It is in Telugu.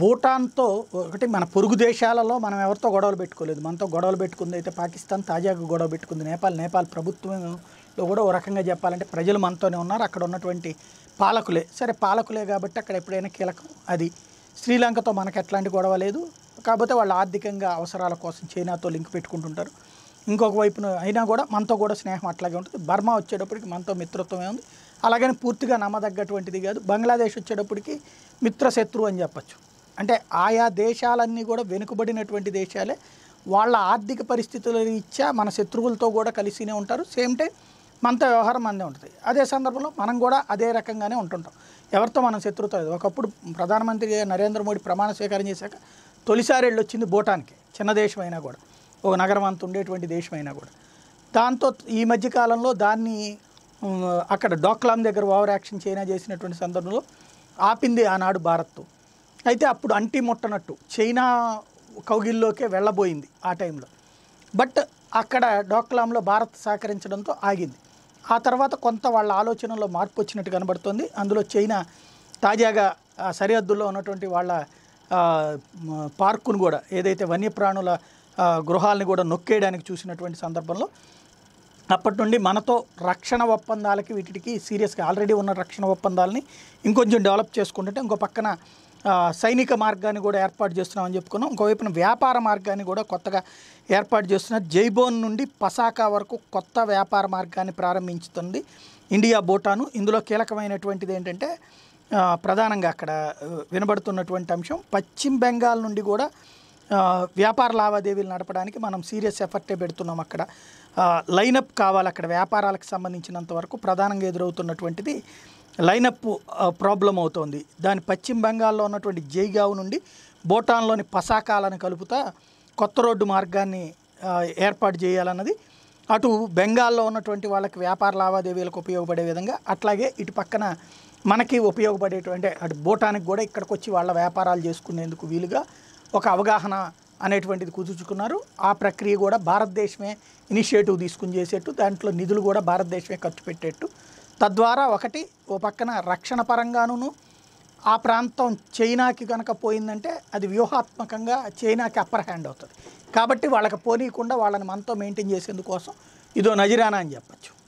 భూటాన్తో ఒకటి మన పొరుగు దేశాలలో మనం ఎవరితో గొడవలు పెట్టుకోలేదు మనతో గొడవలు పెట్టుకుంది అయితే పాకిస్తాన్ తాజాగా గొడవ పెట్టుకుంది నేపాల్ నేపాల్ ప్రభుత్వంలో కూడా ఓ రకంగా చెప్పాలంటే ప్రజలు మనతోనే ఉన్నారు అక్కడ ఉన్నటువంటి పాలకులే సరే పాలకులే కాబట్టి అక్కడ ఎప్పుడైనా కీలకం అది శ్రీలంకతో మనకు ఎట్లాంటి గొడవ లేదు కాకపోతే వాళ్ళు ఆర్థికంగా అవసరాల కోసం చైనాతో లింక్ పెట్టుకుంటుంటారు ఇంకొక వైపున అయినా కూడా మనతో కూడా స్నేహం అట్లాగే ఉంటుంది బర్మా వచ్చేటప్పటికి మనతో మిత్రత్వమే ఉంది అలాగని పూర్తిగా నమ్మదగ్గటువంటిది కాదు బంగ్లాదేశ్ వచ్చేటప్పటికి మిత్రశత్రువు అని చెప్పచ్చు అంటే ఆయా దేశాలన్నీ కూడా వెనుకబడినటువంటి దేశాలే వాళ్ళ ఆర్థిక పరిస్థితుల ఇచ్చా మన శత్రువులతో కూడా కలిసినే ఉంటారు సేమ్ టైం మనతో వ్యవహారం అందే ఉంటుంది అదే సందర్భంలో మనం కూడా అదే రకంగానే ఉంటుంటాం ఎవరితో మనం శత్రువుతో లేదు ఒకప్పుడు ప్రధానమంత్రి నరేంద్ర మోడీ ప్రమాణ స్వీకారం చేశాక తొలిసారి వెళ్ళి వచ్చింది భూటాన్కి చిన్న దేశం అయినా కూడా ఒక నగరం అంత ఉండేటువంటి దేశం అయినా కూడా దాంతో ఈ మధ్యకాలంలో దాన్ని అక్కడ డోక్లాం దగ్గర ఓవర్ యాక్షన్ చైనా చేసినటువంటి సందర్భంలో ఆపింది ఆనాడు భారత్ అయితే అప్పుడు అంటి ముట్టనట్టు చైనా కౌగిల్లోకే వెళ్ళబోయింది ఆ టైంలో బట్ అక్కడ డోక్లాంలో భారత్ సహకరించడంతో ఆగింది ఆ తర్వాత కొంత వాళ్ళ ఆలోచనలో మార్పు వచ్చినట్టు కనబడుతుంది అందులో చైనా తాజాగా సరిహద్దుల్లో ఉన్నటువంటి వాళ్ళ పార్కును కూడా ఏదైతే వన్యప్రాణుల గృహాలను కూడా నొక్కేయడానికి చూసినటువంటి సందర్భంలో అప్పటి నుండి మనతో రక్షణ ఒప్పందాలకి వీటికి సీరియస్గా ఆల్రెడీ ఉన్న రక్షణ ఒప్పందాలని ఇంకొంచెం డెవలప్ చేసుకుంటుంటే ఇంకో పక్కన సైనిక మార్గాన్ని కూడా ఏర్పాటు చేస్తున్నామని చెప్పుకున్నాం ఇంకోవైపున వ్యాపార మార్గాన్ని కూడా కొత్తగా ఏర్పాటు చేస్తున్న జైబోన్ నుండి పసాకా వరకు కొత్త వ్యాపార మార్గాన్ని ప్రారంభించుతుంది ఇండియా బోటాను ఇందులో కీలకమైనటువంటిది ఏంటంటే ప్రధానంగా అక్కడ వినబడుతున్నటువంటి అంశం పశ్చిమ బెంగాల్ నుండి కూడా వ్యాపార లావాదేవీలు నడపడానికి మనం సీరియస్ ఎఫర్టే పెడుతున్నాం అక్కడ లైనప్ కావాలి అక్కడ వ్యాపారాలకు సంబంధించినంత వరకు ప్రధానంగా ఎదురవుతున్నటువంటిది లైనప్ ప్రాబ్లం అవుతోంది దాని పశ్చిమ బెంగాల్లో ఉన్నటువంటి జైగావ్ నుండి భూటాన్లోని పసాకాలను కలుపుతా కొత్త రోడ్డు మార్గాన్ని ఏర్పాటు చేయాలన్నది అటు బెంగాల్లో ఉన్నటువంటి వాళ్ళకి వ్యాపార లావాదేవీలకు ఉపయోగపడే విధంగా అట్లాగే ఇటు పక్కన మనకి ఉపయోగపడేటువంటి అటు భూటానికి కూడా ఇక్కడికి వచ్చి వాళ్ళ వ్యాపారాలు చేసుకునేందుకు వీలుగా ఒక అవగాహన అనేటువంటిది కుదుర్చుకున్నారు ఆ ప్రక్రియ కూడా భారతదేశమే ఇనిషియేటివ్ తీసుకుని చేసేట్టు దాంట్లో నిధులు కూడా భారతదేశమే ఖర్చు పెట్టేట్టు తద్వారా ఒకటి ఓ పక్కన రక్షణ పరంగాను ఆ ప్రాంతం చైనాకి కనుక పోయిందంటే అది వ్యూహాత్మకంగా చైనాకి అప్పర్ హ్యాండ్ అవుతుంది కాబట్టి వాళ్ళకి పోనీయకుండా వాళ్ళని మనతో మెయింటైన్ చేసేందుకోసం ఇదో నజరానా అని చెప్పచ్చు